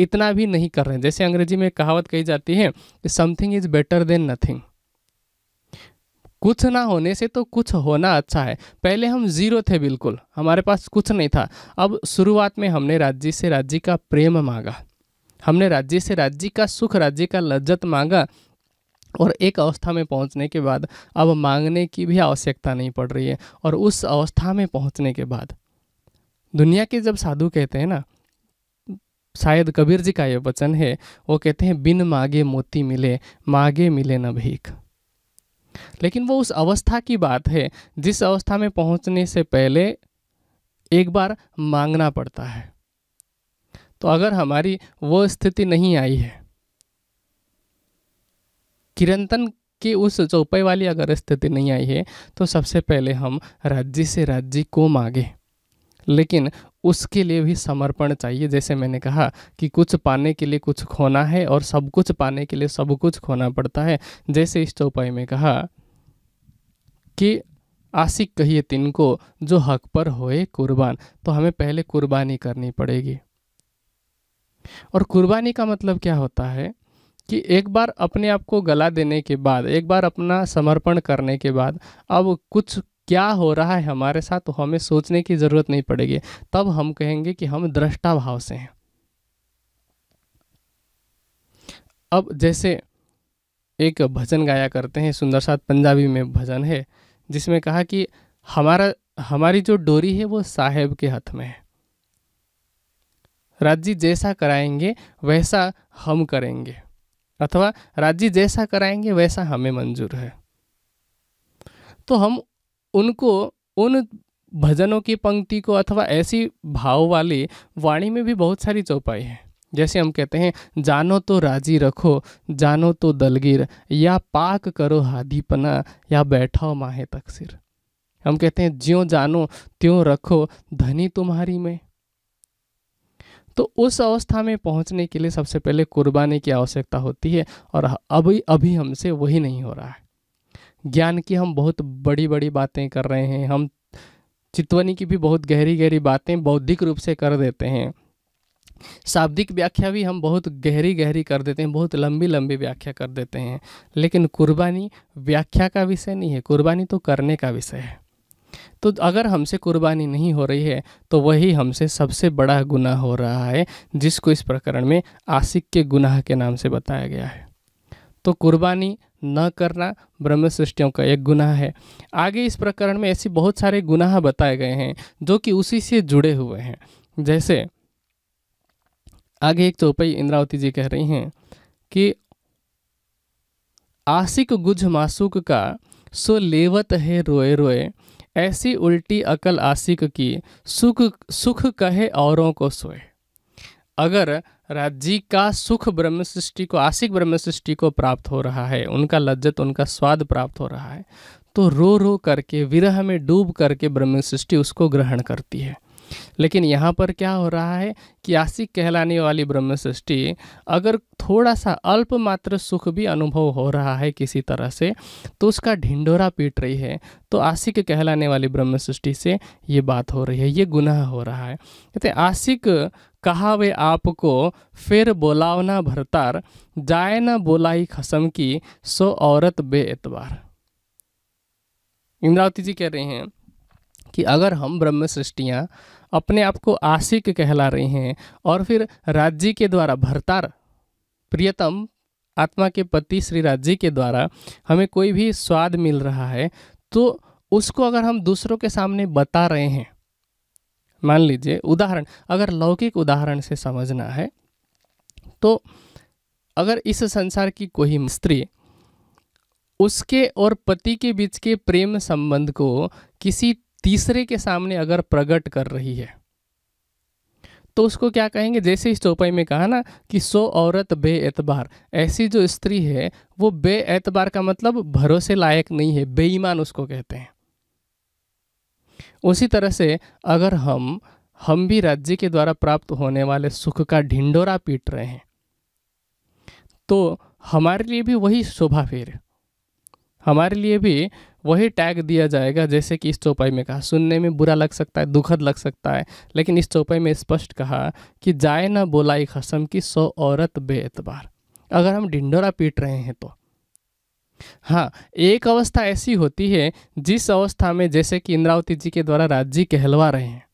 इतना भी नहीं कर रहे हैं जैसे अंग्रेजी में कहावत कही जाती है कि something is better than nothing कुछ ना होने से तो कुछ होना अच्छा है पहले हम ज़ीरो थे बिल्कुल हमारे पास कुछ नहीं था अब शुरुआत में हमने राज्य से राज्य का प्रेम मांगा हमने राज्य से राज्य का सुख राज्य का लज्जत मांगा और एक अवस्था में पहुंचने के बाद अब मांगने की भी आवश्यकता नहीं पड़ रही है और उस अवस्था में पहुंचने के बाद दुनिया के जब साधु कहते हैं ना शायद कबीर जी का ये वचन है वो कहते हैं बिन मांगे मोती मिले मागे मिले न भीख लेकिन वो उस अवस्था की बात है जिस अवस्था में पहुंचने से पहले एक बार मांगना पड़ता है तो अगर हमारी वो स्थिति नहीं आई है किरंतन की उस चौपाई वाली अगर स्थिति नहीं आई है तो सबसे पहले हम राज्य से राज्य को मांगे लेकिन उसके लिए भी समर्पण चाहिए जैसे मैंने कहा कि कुछ पाने के लिए कुछ खोना है और सब कुछ पाने के लिए सब कुछ खोना पड़ता है जैसे इस चौपाई में कहा कि आशिक कहिए तिनको जो हक पर होए कुर्बान तो हमें पहले कुर्बानी करनी पड़ेगी और कुर्बानी का मतलब क्या होता है कि एक बार अपने आप को गला देने के बाद एक बार अपना समर्पण करने के बाद अब कुछ क्या हो रहा है हमारे साथ तो हमें सोचने की ज़रूरत नहीं पड़ेगी तब हम कहेंगे कि हम दृष्टा भाव से हैं अब जैसे एक भजन गाया करते हैं सुंदर साथ पंजाबी में भजन है जिसमें कहा कि हमारा हमारी जो डोरी है वो साहेब के हाथ में है राज्य जैसा कराएंगे वैसा हम करेंगे अथवा राज्य जैसा कराएंगे वैसा हमें मंजूर है तो हम उनको उन भजनों की पंक्ति को अथवा ऐसी भाव वाली वाणी में भी बहुत सारी चौपाई है जैसे हम कहते हैं जानो तो राजी रखो जानो तो दलगीर या पाक करो हादीपना या बैठाओ माहे तकसीर हम कहते हैं ज्यों जानो त्यों रखो धनी तुम्हारी में तो उस अवस्था में पहुंचने के लिए सबसे पहले कुर्बानी की आवश्यकता होती है और अभी अभी हमसे वही नहीं हो रहा है ज्ञान की हम बहुत बड़ी बड़ी बातें कर रहे हैं हम चितवनी की भी बहुत गहरी गहरी बातें बौद्धिक रूप से कर देते हैं शाब्दिक व्याख्या भी हम बहुत गहरी गहरी कर देते हैं बहुत लंबी लंबी व्याख्या कर देते हैं लेकिन कुर्बानी व्याख्या का विषय नहीं है कुर्बानी तो करने का विषय है तो अगर हमसे कुर्बानी नहीं हो रही है तो वही हमसे सबसे बड़ा गुनाह हो रहा है जिसको इस प्रकरण में आसिक के गुनाह के नाम से बताया गया है तो कुर्बानी न करना ब्रह्म सृष्टियों का एक गुनाह है आगे इस प्रकरण में ऐसे बहुत सारे गुनाह बताए गए हैं जो कि उसी से जुड़े हुए हैं जैसे आगे एक चौपाई इंद्रावती जी कह रही हैं कि आसिक गुज मासुक का सो लेवत है रोए रोए ऐसी उल्टी अकल आसिक की सुख सुख कहे औरों को सोए अगर राज्य का सुख ब्रह्म सृष्टि को आसिक ब्रह्म सृष्टि को प्राप्त हो रहा है उनका लज्जत उनका स्वाद प्राप्त हो रहा है तो रो रो करके विरह में डूब करके ब्रह्म सृष्टि उसको ग्रहण करती है लेकिन यहाँ पर क्या हो रहा है कि आसिक कहलाने वाली ब्रह्म सृष्टि अगर थोड़ा सा अल्प मात्र सुख भी अनुभव हो रहा है किसी तरह से तो उसका ढिंडोरा पीट रही है तो आसिक कहलाने वाली ब्रह्म सृष्टि से ये बात हो रही है ये गुनाह हो रहा है कहते आसिक कहा वे आपको फिर बोलावना भरतार जाए न बोलाई खसम की सो औरत एतबार इंद्रावती जी कह रहे हैं कि अगर हम ब्रह्म सृष्टियाँ अपने आप को आशिक कहला रहे हैं और फिर राज्य के द्वारा भरतार प्रियतम आत्मा के पति श्री राज्य के द्वारा हमें कोई भी स्वाद मिल रहा है तो उसको अगर हम दूसरों के सामने बता रहे हैं मान लीजिए उदाहरण अगर लौकिक उदाहरण से समझना है तो अगर इस संसार की कोई स्त्री उसके और पति के बीच के प्रेम संबंध को किसी तीसरे के सामने अगर प्रकट कर रही है तो उसको क्या कहेंगे जैसे इस चौपाई में कहा ना कि सो औरत बे एतबार ऐसी जो स्त्री है वो बे एतबार का मतलब भरोसे लायक नहीं है बेईमान उसको कहते हैं उसी तरह से अगर हम हम भी राज्य के द्वारा प्राप्त होने वाले सुख का ढिंडोरा पीट रहे हैं तो हमारे लिए भी वही शोभा फेर हमारे लिए भी वही टैग दिया जाएगा जैसे कि इस चौपाई में कहा सुनने में बुरा लग सकता है दुखद लग सकता है लेकिन इस चौपाई में स्पष्ट कहा कि जाए ना बोलाई खसम की सो औरत एतबार अगर हम ढिंडोरा पीट रहे हैं तो हाँ एक अवस्था ऐसी होती है जिस अवस्था में जैसे कि इंद्रावती जी के द्वारा राज्य कहलवा रहे हैं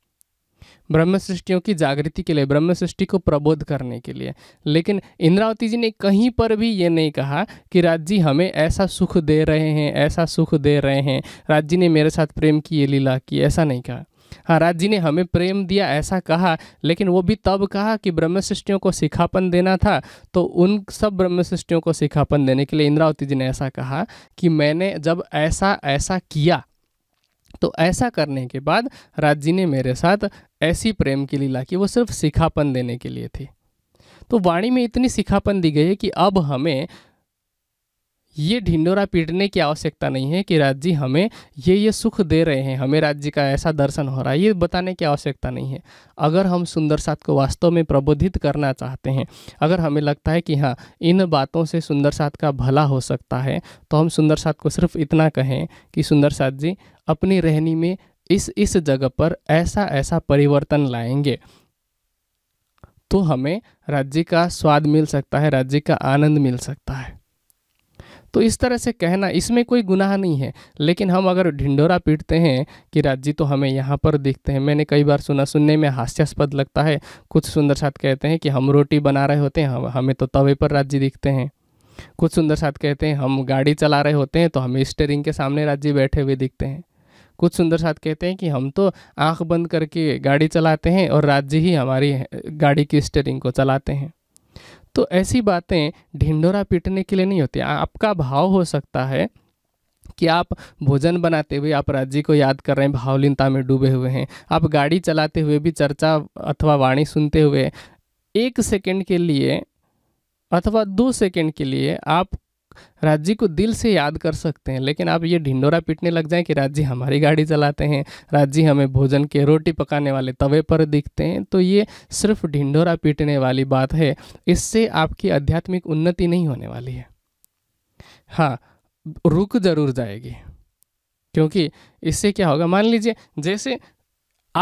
ब्रह्म सृष्टियों की जागृति के लिए ब्रह्म सृष्टि को प्रबोध करने के लिए लेकिन इंद्रावती जी ने कहीं पर भी ये नहीं कहा कि राज जी हमें ऐसा सुख दे रहे हैं ऐसा सुख दे रहे हैं राज जी ने मेरे साथ प्रेम की ये लीला की ऐसा नहीं कहा हाँ राज जी ने हमें प्रेम दिया ऐसा कहा लेकिन वो भी तब कहा कि ब्रह्म सृष्टियों को सिखापन देना था तो उन सब ब्रह्म सृष्टियों को सिखापन देने के लिए इंद्रावती जी ने ऐसा कहा कि मैंने जब ऐसा ऐसा किया तो ऐसा करने के बाद राज जी ने मेरे साथ ऐसी प्रेम की लीला की वो सिर्फ सिखापन देने के लिए थी तो वाणी में इतनी सिखापन दी गई है कि अब हमें ये ढिंडोरा पीटने की आवश्यकता नहीं है कि राज्य हमें ये ये सुख दे रहे हैं हमें राज्य का ऐसा दर्शन हो रहा है ये बताने की आवश्यकता नहीं है अगर हम सुंदर सात को वास्तव में प्रबोधित करना चाहते हैं अगर हमें लगता है कि हाँ इन बातों से सुंदर सात का भला हो सकता है तो हम सुंदर सात को सिर्फ इतना कहें कि सुंदर सात जी अपनी रहनी में इस इस जगह पर ऐसा ऐसा परिवर्तन लाएंगे तो हमें राज्य का स्वाद मिल सकता है राज्य का आनंद मिल सकता है तो इस तरह से कहना इसमें कोई गुनाह नहीं है लेकिन हम अगर ढिंडोरा पीटते हैं कि राज्य तो हमें यहाँ पर दिखते हैं मैंने कई बार सुना सुनने में हास्यास्पद लगता है कुछ सुंदर साथ कहते हैं कि हम रोटी बना रहे होते हैं हमें तो तवे पर राज्य दिखते हैं कुछ सुंदर साथ कहते हैं हम गाड़ी चला रहे होते हैं तो हमें स्टेयरिंग के सामने राज्य बैठे हुए दिखते हैं कुछ सुंदर साथ कहते हैं कि हम तो आंख बंद करके गाड़ी चलाते हैं और राज्य ही हमारी गाड़ी की स्टेरिंग को चलाते हैं तो ऐसी बातें ढिंडोरा पीटने के लिए नहीं होती आपका भाव हो सकता है कि आप भोजन बनाते हुए आप राज्य को याद कर रहे हैं भावलीनता में डूबे हुए हैं आप गाड़ी चलाते हुए भी चर्चा अथवा वाणी सुनते हुए एक सेकेंड के लिए अथवा दो सेकेंड के लिए आप राज्य को दिल से याद कर सकते हैं लेकिन आप ये ढिंडोरा पीटने लग जाएं कि राज्य हमारी गाड़ी चलाते हैं राज्य हमें भोजन के रोटी पकाने वाले तवे पर दिखते हैं तो ये सिर्फ ढिंडोरा पीटने वाली बात है इससे आपकी आध्यात्मिक उन्नति नहीं होने वाली है हाँ रुक जरूर जाएगी क्योंकि इससे क्या होगा मान लीजिए जैसे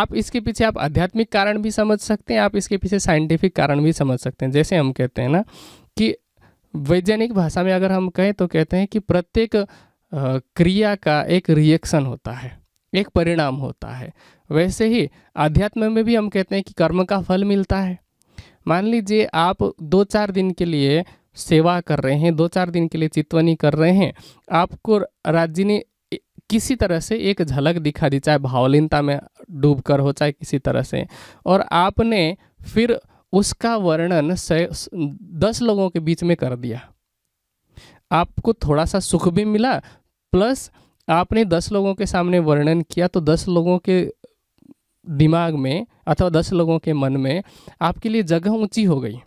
आप इसके पीछे आप आध्यात्मिक कारण भी समझ सकते हैं आप इसके पीछे साइंटिफिक कारण भी समझ सकते हैं जैसे हम कहते हैं ना वैज्ञानिक भाषा में अगर हम कहें तो कहते हैं कि प्रत्येक क्रिया का एक रिएक्शन होता है एक परिणाम होता है वैसे ही अध्यात्म में भी हम कहते हैं कि कर्म का फल मिलता है मान लीजिए आप दो चार दिन के लिए सेवा कर रहे हैं दो चार दिन के लिए चितवनी कर रहे हैं आपको राज्य ने किसी तरह से एक झलक दिखा दी चाहे भावलीनता में डूब कर हो चाहे किसी तरह से और आपने फिर उसका वर्णन दस लोगों के बीच में कर दिया आपको थोड़ा सा सुख भी मिला प्लस आपने दस लोगों के सामने वर्णन किया तो दस लोगों के दिमाग में अथवा दस लोगों के मन में आपके लिए जगह ऊंची हो गई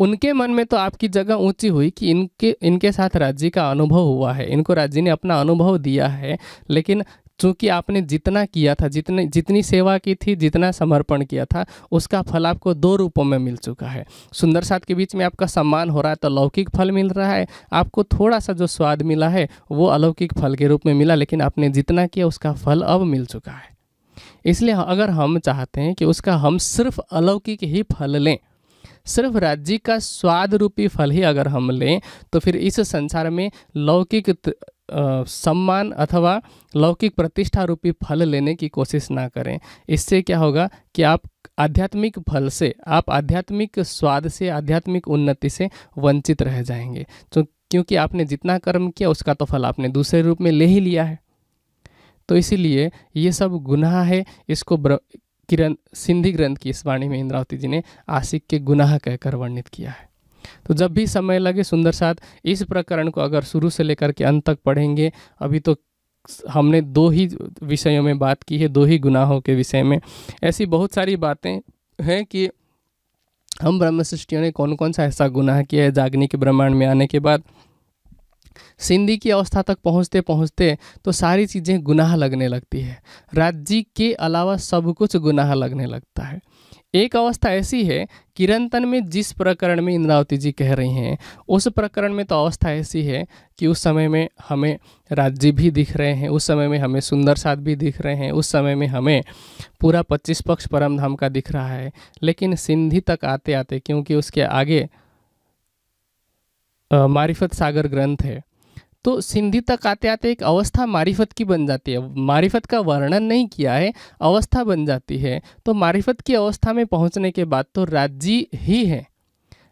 उनके मन में तो आपकी जगह ऊंची हुई कि इनके इनके साथ राज्य का अनुभव हुआ है इनको राज्य ने अपना अनुभव दिया है लेकिन जो कि आपने जितना किया था जितने जितनी सेवा की थी जितना समर्पण किया था उसका फल आपको दो रूपों में मिल चुका है सुंदर साथ के बीच में आपका सम्मान हो रहा है तो लौकिक फल मिल रहा है आपको थोड़ा सा जो स्वाद मिला है वो अलौकिक फल के रूप में मिला लेकिन आपने जितना किया उसका फल अब मिल चुका है इसलिए अगर हम चाहते हैं कि उसका हम सिर्फ अलौकिक ही फल लें सिर्फ राज्य का स्वाद रूपी फल ही अगर हम लें तो फिर इस संसार में लौकिक सम्मान अथवा लौकिक प्रतिष्ठा रूपी फल लेने की कोशिश ना करें इससे क्या होगा कि आप आध्यात्मिक फल से आप आध्यात्मिक स्वाद से आध्यात्मिक उन्नति से वंचित रह जाएंगे तो क्योंकि आपने जितना कर्म किया उसका तो फल आपने दूसरे रूप में ले ही लिया है तो इसीलिए ये सब गुनाह है इसको किरण सिंधी ग्रंथ की इस वाणी में इंद्रावती जी ने आशिक के गुनाह कहकर वर्णित किया है तो जब भी समय लगे सुंदर साथ इस प्रकरण को अगर शुरू से लेकर के अंत तक पढ़ेंगे अभी तो हमने दो ही विषयों में बात की है दो ही गुनाहों के विषय में ऐसी बहुत सारी बातें हैं कि हम ब्रह्म सृष्टियों ने कौन कौन सा ऐसा गुनाह किया है जागनी के ब्रह्मांड में आने के बाद सिंधी की अवस्था तक पहुंचते पहुंचते तो सारी चीज़ें गुनाह लगने लगती है राज्य के अलावा सब कुछ गुनाह लगने लगता है एक अवस्था ऐसी है किरंतन में जिस प्रकरण में इंद्रावती जी कह रही हैं उस प्रकरण में तो अवस्था ऐसी है कि उस समय में हमें राज्य भी दिख रहे हैं उस समय में हमें सुंदर साथ भी दिख रहे हैं उस समय में हमें पूरा पच्चीस पक्ष परम धाम का दिख रहा है लेकिन सिंधी तक आते आते क्योंकि उसके आगे मारिफत सागर ग्रंथ है तो सिंधी तक आते आते एक अवस्था मारिफत की बन जाती है मारिफत का वर्णन नहीं किया है अवस्था बन जाती है तो मारिफत की अवस्था में पहुँचने के बाद तो राज्य ही है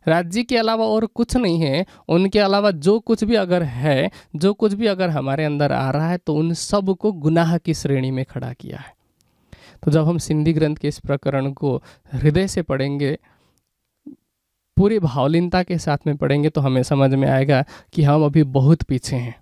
राज्य के अलावा और कुछ नहीं है उनके अलावा जो कुछ भी अगर है जो कुछ भी अगर हमारे अंदर आ रहा है तो उन सब को गुनाह की श्रेणी में खड़ा किया है तो जब हम सिंधी ग्रंथ के इस प्रकरण को हृदय से पढ़ेंगे पूरी भावलीनता के साथ में पढ़ेंगे तो हमें समझ में आएगा कि हम अभी बहुत पीछे हैं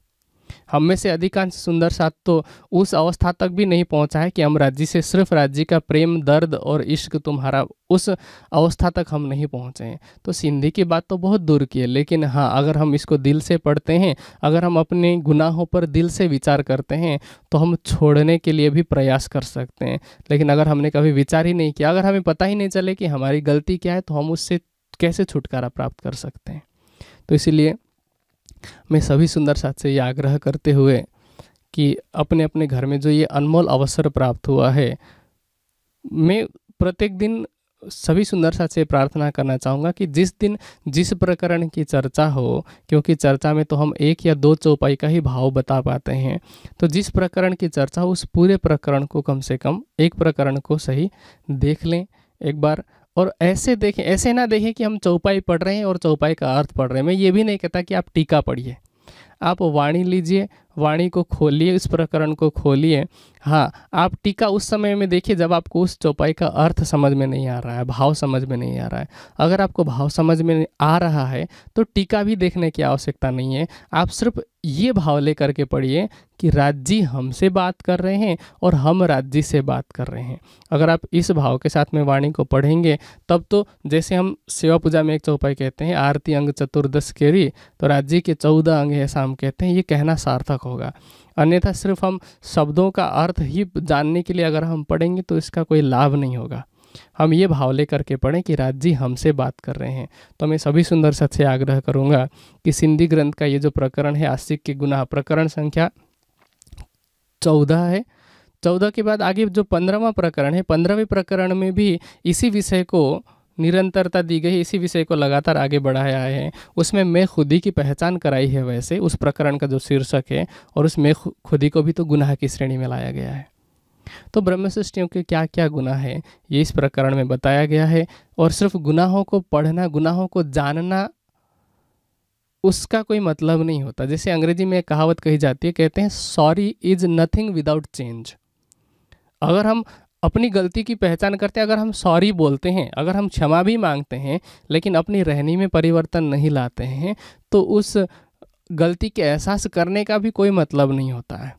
हम में से अधिकांश सुंदर साथ तो उस अवस्था तक भी नहीं पहुंचा है कि हम राज्य से सिर्फ राज्य का प्रेम दर्द और इश्क तुम्हारा उस अवस्था तक हम नहीं पहुंचे हैं तो सिंधी की बात तो बहुत दूर की है लेकिन हाँ अगर हम इसको दिल से पढ़ते हैं अगर हम अपने गुनाहों पर दिल से विचार करते हैं तो हम छोड़ने के लिए भी प्रयास कर सकते हैं लेकिन अगर हमने कभी विचार ही नहीं किया अगर हमें पता ही नहीं चले कि हमारी गलती क्या है तो हम उससे कैसे छुटकारा प्राप्त कर सकते हैं तो इसीलिए मैं सभी सुंदर साथ से ये आग्रह करते हुए कि अपने अपने घर में जो ये अनमोल अवसर प्राप्त हुआ है मैं प्रत्येक दिन सभी सुंदर साथ से प्रार्थना करना चाहूँगा कि जिस दिन जिस प्रकरण की चर्चा हो क्योंकि चर्चा में तो हम एक या दो चौपाई का ही भाव बता पाते हैं तो जिस प्रकरण की चर्चा हो उस पूरे प्रकरण को कम से कम एक प्रकरण को सही देख लें एक बार और ऐसे देखें ऐसे ना देखें कि हम चौपाई पढ़ रहे हैं और चौपाई का अर्थ पढ़ रहे हैं मैं ये भी नहीं कहता कि आप टीका पढ़िए आप वाणी लीजिए वाणी को खोलिए इस प्रकरण को खोलिए हाँ आप टीका उस समय में देखिए जब आपको उस चौपाई का अर्थ समझ में नहीं आ रहा है भाव समझ में नहीं आ रहा है अगर आपको भाव समझ में आ रहा है तो टीका भी देखने की आवश्यकता नहीं है आप सिर्फ ये भाव लेकर के पढ़िए कि राज्य हमसे बात कर रहे हैं और हम राज्य से बात कर रहे हैं अगर आप इस भाव के साथ में वाणी को पढ़ेंगे तब तो जैसे हम सेवा पूजा में एक चौपाई कहते हैं आरती अंग चतुर्दश केरी तो राज्य के चौदह अंग है शाम कहते हैं ये कहना सार्थक होगा अन्यथा सिर्फ हम शब्दों का अर्थ ही जानने के लिए अगर हम पढ़ेंगे तो इसका कोई लाभ नहीं होगा हम ये भाव ले करके पढ़ें कि राज जी हमसे बात कर रहे हैं तो मैं सभी सुंदर सत से आग्रह करूँगा कि सिंधी ग्रंथ का ये जो प्रकरण है आस्तिक के गुनाह प्रकरण संख्या चौदह है चौदह के बाद आगे जो पंद्रहवा प्रकरण है पंद्रहवें प्रकरण में भी इसी विषय को निरंतरता दी गई इसी विषय को लगातार आगे बढ़ाया है उसमें मैं खुदी की पहचान कराई है वैसे उस प्रकरण का जो शीर्षक है और उस मैं खुदी को भी तो गुनाह की श्रेणी में लाया गया है तो ब्रह्म सृष्टियों के क्या क्या गुना है ये इस प्रकरण में बताया गया है और सिर्फ गुनाहों को पढ़ना गुनाहों को जानना उसका कोई मतलब नहीं होता जैसे अंग्रेजी में कहावत कही जाती है कहते हैं sorry is nothing without change अगर हम अपनी गलती की पहचान करते हैं अगर हम सॉरी बोलते हैं अगर हम क्षमा भी मांगते हैं लेकिन अपनी रहनी में परिवर्तन नहीं लाते हैं तो उस गलती के एहसास करने का भी कोई मतलब नहीं होता है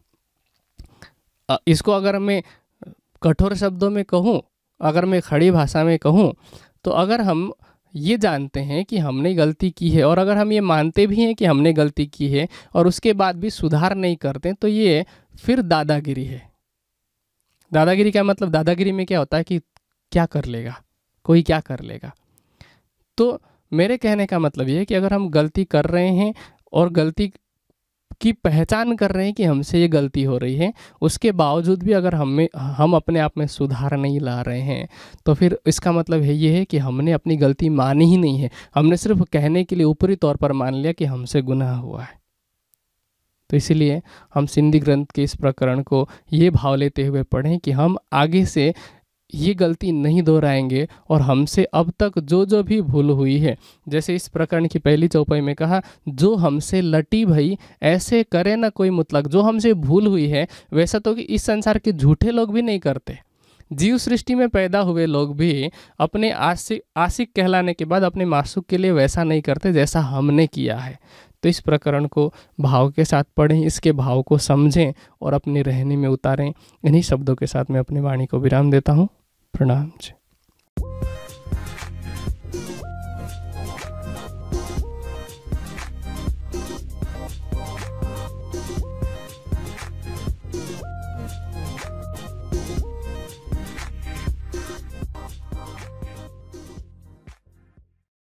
इसको अगर मैं कठोर शब्दों में कहूँ अगर मैं खड़ी भाषा में कहूँ तो अगर हम ये जानते हैं कि हमने गलती की है और अगर हम ये मानते भी हैं कि हमने गलती की है और उसके बाद भी सुधार नहीं करते तो ये फिर दादागिरी है दादागिरी का मतलब दादागिरी में क्या होता है कि क्या कर लेगा कोई क्या कर लेगा तो मेरे कहने का मतलब ये है कि अगर हम गलती कर रहे हैं और गलती की पहचान कर रहे हैं कि हमसे ये गलती हो रही है उसके बावजूद भी अगर हमें हम अपने आप में सुधार नहीं ला रहे हैं तो फिर इसका मतलब है ये है कि हमने अपनी गलती मानी ही नहीं है हमने सिर्फ कहने के लिए ऊपरी तौर पर मान लिया कि हमसे गुनाह हुआ है तो इसीलिए हम सिंधी ग्रंथ के इस प्रकरण को ये भाव लेते हुए पढ़ें कि हम आगे से ये गलती नहीं दोहराएंगे और हमसे अब तक जो जो भी भूल हुई है जैसे इस प्रकरण की पहली चौपाई में कहा जो हमसे लटी भई ऐसे करे ना कोई मुतलक जो हमसे भूल हुई है वैसा तो कि इस संसार के झूठे लोग भी नहीं करते जीव सृष्टि में पैदा हुए लोग भी अपने आशिक आशिक कहलाने के बाद अपने मासुक के लिए वैसा नहीं करते जैसा हमने किया है तो इस प्रकरण को भाव के साथ पढ़ें इसके भाव को समझें और अपने रहने में उतारें इन्हीं शब्दों के साथ मैं अपनी वाणी को विराम देता हूँ प्रणाम जी